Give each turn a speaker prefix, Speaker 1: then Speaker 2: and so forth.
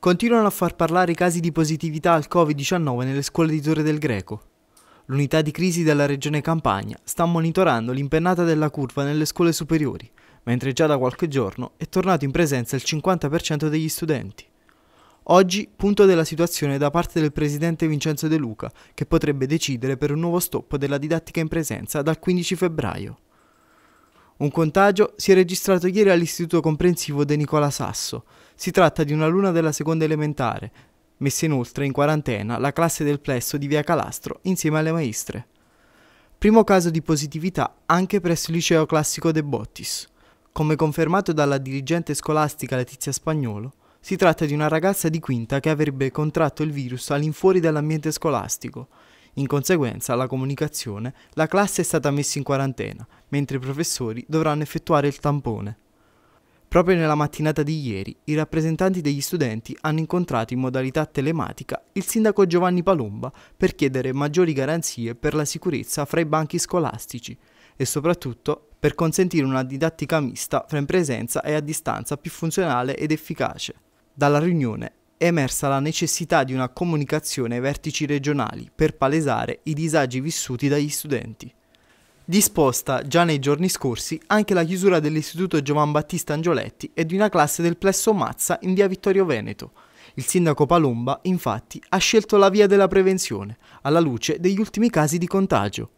Speaker 1: Continuano a far parlare i casi di positività al Covid-19 nelle scuole di Torre del Greco. L'unità di crisi della regione Campania sta monitorando l'impennata della curva nelle scuole superiori, mentre già da qualche giorno è tornato in presenza il 50% degli studenti. Oggi punto della situazione da parte del presidente Vincenzo De Luca, che potrebbe decidere per un nuovo stop della didattica in presenza dal 15 febbraio. Un contagio si è registrato ieri all'Istituto Comprensivo De Nicola Sasso. Si tratta di una alunna della seconda elementare, messa inoltre in quarantena la classe del plesso di Via Calastro insieme alle maestre. Primo caso di positività anche presso il liceo classico De Bottis. Come confermato dalla dirigente scolastica Letizia Spagnolo, si tratta di una ragazza di quinta che avrebbe contratto il virus all'infuori dell'ambiente scolastico in conseguenza alla comunicazione, la classe è stata messa in quarantena, mentre i professori dovranno effettuare il tampone. Proprio nella mattinata di ieri, i rappresentanti degli studenti hanno incontrato in modalità telematica il sindaco Giovanni Palomba per chiedere maggiori garanzie per la sicurezza fra i banchi scolastici e soprattutto per consentire una didattica mista fra in presenza e a distanza più funzionale ed efficace. Dalla riunione è emersa la necessità di una comunicazione ai vertici regionali per palesare i disagi vissuti dagli studenti. Disposta già nei giorni scorsi anche la chiusura dell'Istituto Giovan Battista Angioletti e di una classe del Plesso Mazza in via Vittorio Veneto. Il sindaco Palomba, infatti, ha scelto la via della prevenzione, alla luce degli ultimi casi di contagio.